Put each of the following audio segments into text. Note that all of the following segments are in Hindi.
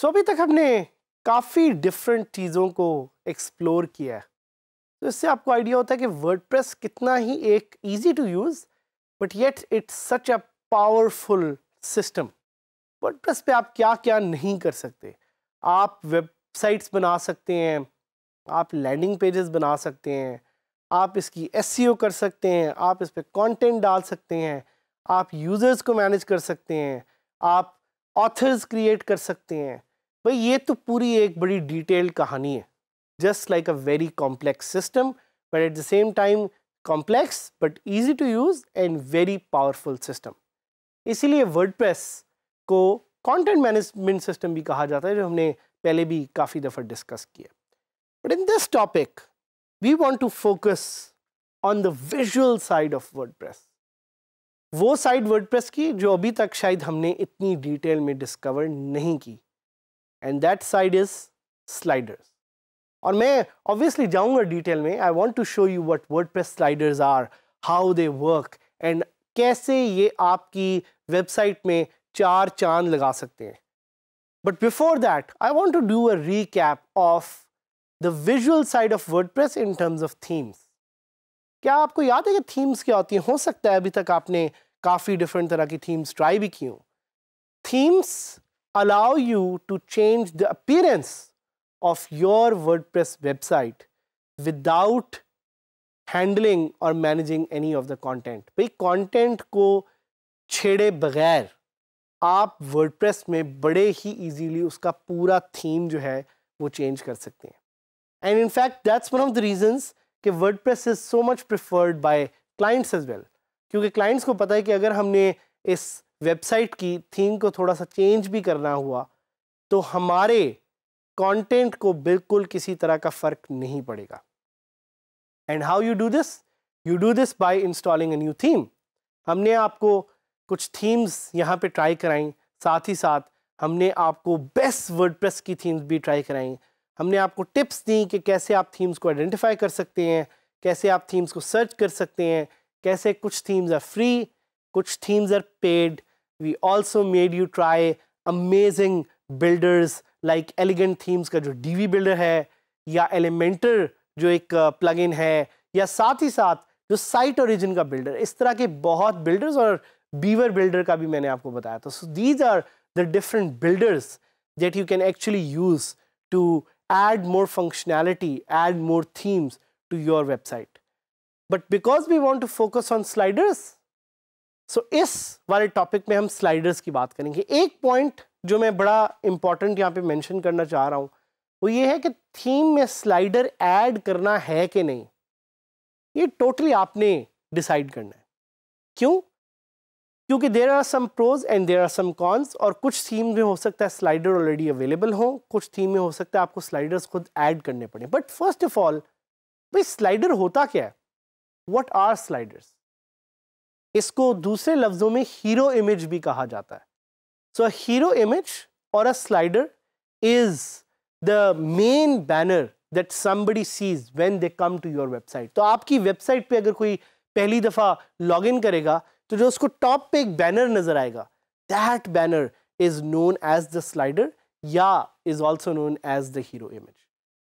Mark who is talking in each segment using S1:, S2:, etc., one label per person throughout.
S1: तो अभी तक हमने काफ़ी डिफरेंट चीज़ों को एक्सप्लोर किया है तो इससे आपको आइडिया होता है कि वर्ड कितना ही एक easy to use but yet it's such a powerful system WordPress पे आप क्या क्या नहीं कर सकते आप वेबसाइट्स बना सकते हैं आप लैंडिंग पेजेस बना सकते हैं आप इसकी एस e कर सकते हैं आप इस पर कॉन्टेंट डाल सकते हैं आप यूज़र्स को मैनेज कर सकते हैं आप ऑथर्स क्रिएट कर सकते हैं भाई ये तो पूरी एक बड़ी डिटेल्ड कहानी है just like a very complex system, but at the same time, complex but easy to use and very powerful system. इसीलिए WordPress को content management system भी कहा जाता है जो हमने पहले भी काफी दफर discuss किया. But in this topic, we want to focus on the visual side of WordPress. वो side WordPress की जो अभी तक शायद हमने इतनी detail में discover नहीं की. And that side is sliders. और मैं ऑब्वियसली जाऊंगा डिटेल में I want to show you what WordPress sliders are how they work and कैसे ये आपकी वेबसाइट में चार चांद लगा सकते हैं but before that I want to do a recap of the visual side of WordPress in terms of themes क्या आपको याद है कि थीम्स क्या होती हैं हो सकता है अभी तक आपने काफ़ी डिफरेंट तरह की थीम्स ट्राई भी की हूँ themes allow you to change the appearance of your WordPress website without handling और managing any of the content भाई कंटेंट को छेड़े बगैर आप वर्डप्रेस में बड़े ही इजीली उसका पूरा थीम जो है वो चेंज कर सकते हैं and in fact that's one of the reasons कि WordPress is so much preferred by clients as well क्योंकि क्लाइंट्स को पता है कि अगर हमने इस वेबसाइट की थीम को थोड़ा सा चेंज भी करना हुआ तो हमारे कंटेंट को बिल्कुल किसी तरह का फ़र्क नहीं पड़ेगा and how you do this you do this by installing a new theme हमने आपको कुछ थीम्स यहाँ पे ट्राई कराई साथ ही साथ हमने आपको बेस्ट वर्डप्रेस की थीम्स भी ट्राई कराई हमने आपको टिप्स दी कि कैसे आप थीम्स को आइडेंटिफाई कर सकते हैं कैसे आप थीम्स को सर्च कर सकते हैं कैसे कुछ थीम्स आर फ्री कुछ themes are paid we also made you try amazing builders like Elegant Themes का जो वी बिल्डर है या एलिमेंटर जो एक प्लगइन uh, है या साथ ही साथ जो साइट ओरिजिन का बिल्डर इस तरह के बहुत बिल्डर्स और बीवर बिल्डर का भी मैंने आपको बताया था so these are the different builders that you can actually use to add more functionality add more themes to your website but because we want to focus on sliders so इस वाले टॉपिक में हम स्लाइडर्स की बात करेंगे एक पॉइंट जो मैं बड़ा इम्पॉर्टेंट यहाँ पे मेंशन करना चाह रहा हूँ वो ये है कि थीम में स्लाइडर ऐड करना है कि नहीं ये टोटली आपने डिसाइड करना है क्यों क्योंकि there are some pros and there are some cons और कुछ थीम में हो सकता है स्लाइडर ऑलरेडी अवेलेबल हो कुछ थीम में हो सकता है आपको स्लाइडर्स खुद ऐड करने पड़े बट फर्स्ट ऑफ ऑल भाई स्लाइडर होता क्या है वट आर स्लाइडर्स इसको दूसरे लफ्ज़ों में हीरो इमेज भी कहा जाता है So a hero image or a slider is the main banner that somebody sees when they come to your website. तो आपकी website पे अगर कोई पहली दफ़ा login करेगा तो जो उसको top पे एक banner नज़र आएगा That banner is known as the slider या is also known as the hero image.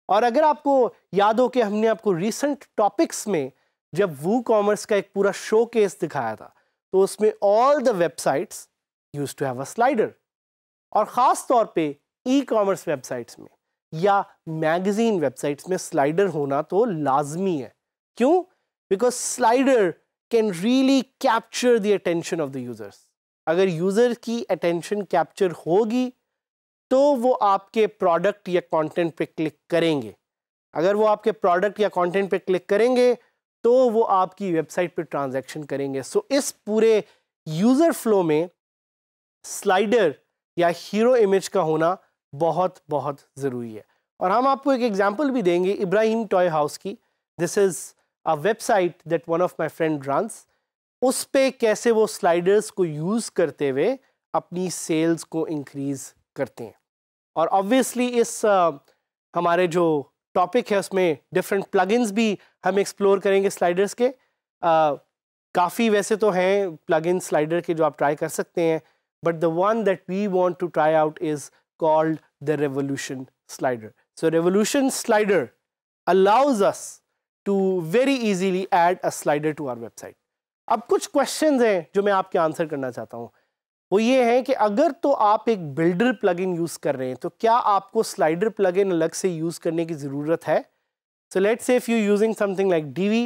S1: और अगर आपको याद हो कि हमने आपको recent topics में जब वो कॉमर्स का एक पूरा शो दिखाया था तो उसमें all the websites used to have a slider और ख़ास तौर पे ई कॉमर्स वेबसाइट्स में या मैगज़ीन वेबसाइट्स में स्लाइडर होना तो लाजमी है क्यों because slider can really capture the attention of the users अगर यूज़र की अटेंशन कैप्चर होगी तो वो आपके प्रोडक्ट या कंटेंट पे क्लिक करेंगे अगर वो आपके प्रोडक्ट या कंटेंट पे क्लिक करेंगे तो वो आपकी वेबसाइट पे ट्रांजैक्शन करेंगे सो so, इस पूरे यूज़र फ्लो में स्लाइडर या हीरो इमेज का होना बहुत बहुत ज़रूरी है और हम आपको एक एग्जांपल भी देंगे इब्राहिम टॉय हाउस की this is a website that one of my friend runs उस पर कैसे वो स्लाइडर्स को यूज़ करते हुए अपनी सेल्स को इंक्रीज़ करते हैं और ऑब्वियसली इस आ, हमारे जो टॉपिक है उसमें डिफरेंट प्लगइन्स भी हम एक्सप्लोर करेंगे स्लाइडर्स के काफ़ी वैसे तो हैं प्लगइन स्लाइडर के जो आप ट्राई कर सकते हैं but the one that we want to try out is called the revolution slider. So revolution slider allows us to very easily add a slider to our website. ab kuch questions hain jo main aapke answer karna chahta hu वो ये है कि अगर तो आप एक builder plugin यूज़ कर रहे हैं तो क्या आपको slider plugin अलग से यूज़ करने की ज़रूरत है So let's say if you're using something like DV,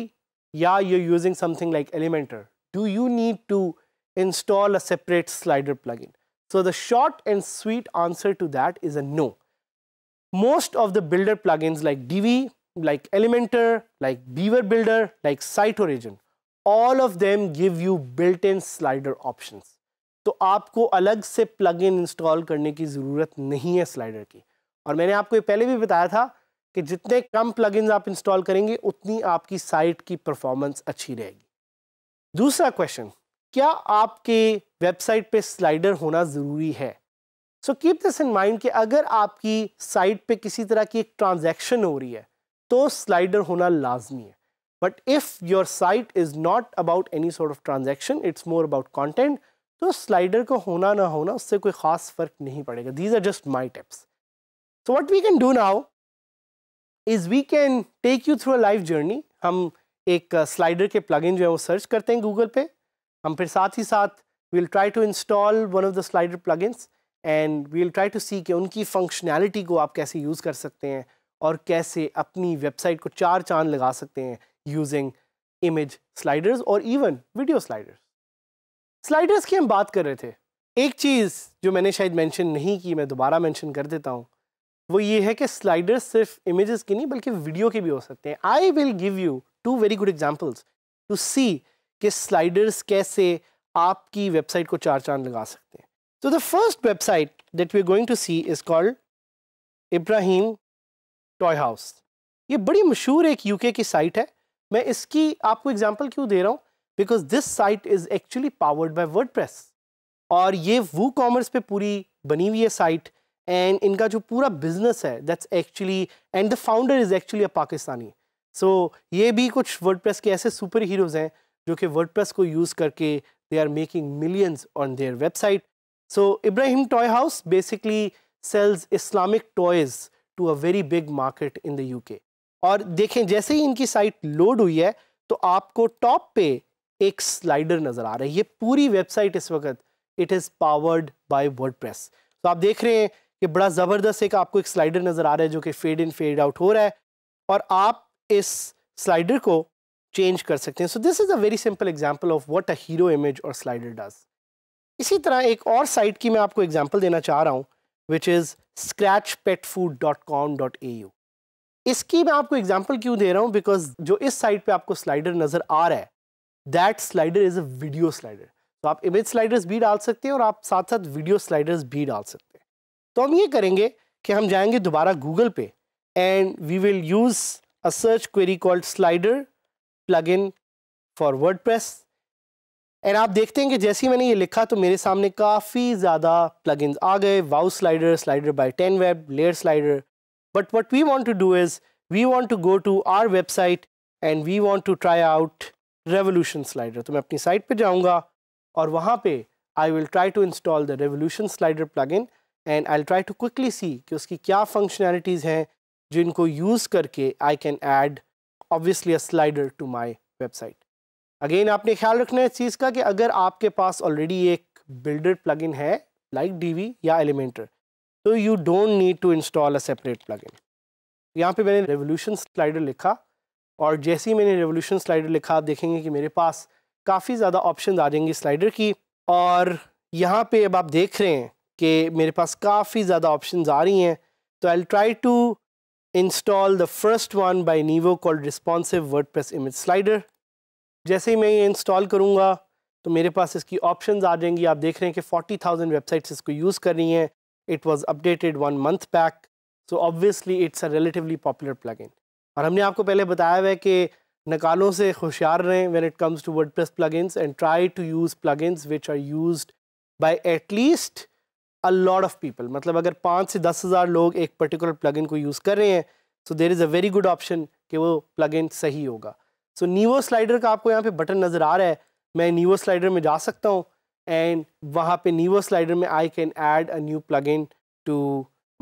S1: yeah, you're using something like Elementor. Do you need to install a separate slider plugin? So the short and sweet answer to that is a no. Most of the builder plugins like DV, like Elementor, like Beaver Builder, like Site Origin, all of them give you built-in slider options. तो आपको अलग से प्लगइन इंस्टॉल करने की ज़रूरत नहीं है स्लाइडर की और मैंने आपको ये पहले भी बताया था कि जितने कम प्लगइन्स आप इंस्टॉल करेंगे उतनी आपकी साइट की परफॉर्मेंस अच्छी रहेगी दूसरा क्वेश्चन क्या आपके वेबसाइट पे स्लाइडर होना ज़रूरी है so keep this in mind कि अगर आपकी साइट पे किसी तरह की एक ट्रांजैक्शन हो रही है तो स्लाइडर होना लाजमी है but if your site is not about any sort of transaction it's more about content तो स्लाइडर को होना ना होना उससे कोई ख़ास फ़र्क नहीं पड़ेगा these are just my tips so what we can do now is we can take you through a life journey हम एक स्लाइडर uh, के प्लगइन जो है वो सर्च करते हैं गूगल पे हम फिर साथ ही साथ we'll try to install one of the slider plugins and we'll try to see कि उनकी फंक्शनैलिटी को आप कैसे यूज़ कर सकते हैं और कैसे अपनी वेबसाइट को चार चांद लगा सकते हैं यूजिंग इमेज स्लाइडर्स और इवन वीडियो स्लाइडर्स स्लाइडर्स की हम बात कर रहे थे एक चीज़ जो मैंने शायद मेंशन नहीं की मैं दोबारा मेंशन कर देता हूँ वो ये है कि स्लाइडर्स सिर्फ इमेजेस के नहीं बल्कि वीडियो के भी हो सकते हैं I will give you two very good examples to see कि स्लाइडर्स कैसे आपकी वेबसाइट को चार चांद लगा सकते हैं तो the first website that we going to see is called Ibrahim toy house ये बड़ी मशहूर एक यूके की साइट है मैं इसकी आपको एग्जांपल क्यों दे रहा हूँ because this site is actually powered by press और ये वो कॉमर्स पे पूरी बनी हुई है साइट एंड इनका जो पूरा बिजनेस है that's actually and the founder is actually a Pakistani so ये भी कुछ प्रेस के ऐसे सुपर हीरोज़ हैं जो कि वर्ड को यूज़ करके they are making millions on their website so Ibrahim toy house basically sells Islamic toys to a very big market in the UK और देखें जैसे ही इनकी साइट लोड हुई है तो आपको टॉप पे एक स्लाइडर नज़र आ रहा है ये पूरी वेबसाइट इस वक्त it is powered by WordPress तो आप देख रहे हैं कि बड़ा ज़बरदस्त एक आपको एक स्लाइडर नज़र आ रहा है जो कि फेड इन फेड आउट हो रहा है और आप इस स्लाइडर को चेंज कर सकते हैं so this is a very simple example of what a hero image और स्लाइडर डज इसी तरह एक और साइट की मैं आपको एग्जाम्पल देना चाह रहा हूँ which is scratch pet food dot com dot A U इसकी मैं आपको एग्जाम्पल क्यों दे रहा हूँ बिकॉज जो इस साइट पर आपको स्लाइडर नज़र आ रहा है that slider is a video slider तो आप इमेज स्लाइडर्स भी डाल सकते हैं और आप साथ साथ वीडियो स्लाइडर्स भी डाल सकते हैं तो हम ये करेंगे कि हम जाएंगे दोबारा गूगल पे and we will use a search query called slider plugin for WordPress एंड आप देखते हैं कि जैसे ही मैंने ये लिखा तो मेरे सामने काफ़ी ज़्यादा प्लगइन्स आ गए wow slider slider by ten web layer slider but what we want to do is we want to go to our website and we want to try out revolution slider तो मैं अपनी साइट पर जाऊँगा और वहाँ पर I will try to install the revolution slider in and I try to quickly see कि उसकी क्या फंक्शनैलिटीज़ हैं जिनको यूज़ करके I can add obviously a slider to my website again आपने ख्याल रखना है इस चीज़ का कि अगर आपके पास ऑलरेडी एक बिल्डर प्लग है लाइक वी या एलिमेंटर तो you don't need to install a separate plugin यहाँ पर मैंने रेवोल्यूशन स्लाइडर लिखा और जैसे ही मैंने रेवोल्यूशन स्लाइडर लिखा आप देखेंगे कि मेरे पास काफ़ी ज़्यादा ऑप्शन आ जाएंगी स्लाइडर की और यहाँ पे अब आप देख रहे हैं कि मेरे पास काफ़ी ज़्यादा ऑप्शन आ रही हैं तो I try to install the first one by Nivo called responsive WordPress image slider जैसे ही मैं ये इंस्टॉल करूँगा तो मेरे पास इसकी ऑप्शन आ जाएंगी आप देख रहे हैं कि फोर्टी थाउजेंड वेबसाइट्स इसको यूज़ कर रही हैं it was updated one month back so obviously it's a relatively popular plugin और हमने आपको पहले बताया हुआ है कि नकालों से होशियार रहें when it comes to WordPress plugin and try to use plugins which are used by at least a lot of people मतलब अगर पाँच से दस हज़ार लोग एक पर्टिकुलर प्लगइन को यूज़ कर रहे हैं so there is a very good option कि वो प्लगइन सही होगा सो नीवो स्लाइडर का आपको यहाँ पे बटन नज़र आ रहा है मैं नीवो स्लाइडर में जा सकता हूँ एंड वहाँ पे नीवो स्लाइडर में I can add a new plugin to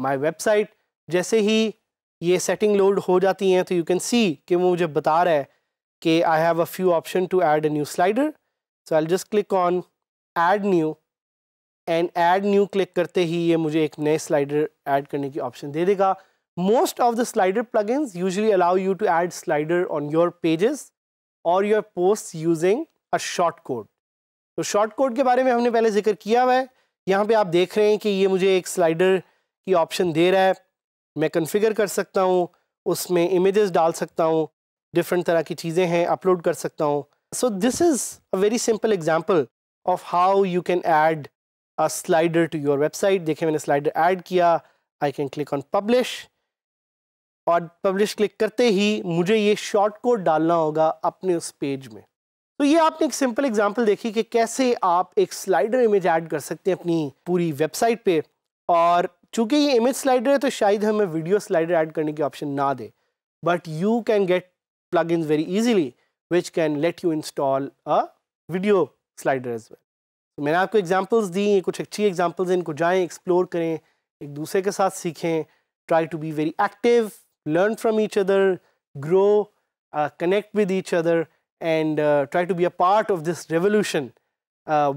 S1: my website जैसे ही ये सेटिंग लोड हो जाती हैं तो यू कैन सी कि वो मुझे बता रहा है कि I have a few option to add a new slider so I just click on add new and add new click करते ही ये मुझे एक नए स्लाइडर ऐड करने की ऑप्शन दे देगा most of the slider plugins usually allow you to add slider on your pages और your post using a short code तो शॉर्ट कोड के बारे में हमने पहले जिक्र किया हुआ है यहाँ पे आप देख रहे हैं कि ये मुझे एक स्लाइडर की ऑप्शन दे रहा है मैं कन्फिगर कर सकता हूँ उसमें इमेजेस डाल सकता हूँ डिफरेंट तरह की चीज़ें हैं अपलोड कर सकता हूँ so this is a very simple example of how you can add a slider to your website देखिए मैंने slider add किया I can click on publish और publish click करते ही मुझे ये शॉर्ट code डालना होगा अपने उस पेज में तो ये आपने एक सिंपल एग्जांपल देखी कि कैसे आप एक स्लाइडर इमेज ऐड कर सकते हैं अपनी पूरी वेबसाइट पे और चूंकि ये इमेज स्लाइडर है तो शायद हमें वीडियो स्लाइडर ऐड करने की ऑप्शन ना दे but you can get plug very easily which can let you install a video slider as well तो मैंने आपको एग्जांपल्स दी हैं कुछ अच्छी एग्जांपल्स इनको जाएं एक्सप्लोर करें एक दूसरे के साथ सीखें try to be very active learn from each other grow connect with each other and try to be a part of this revolution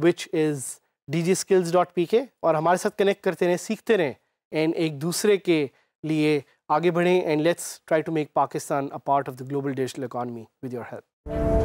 S1: which is DigiSkills dot P K और हमारे साथ कनेक्ट करते रहें सीखते रहें एंड एक दूसरे के लिए आगे बढ़ें and let's try to make Pakistan a part of the global digital economy with your help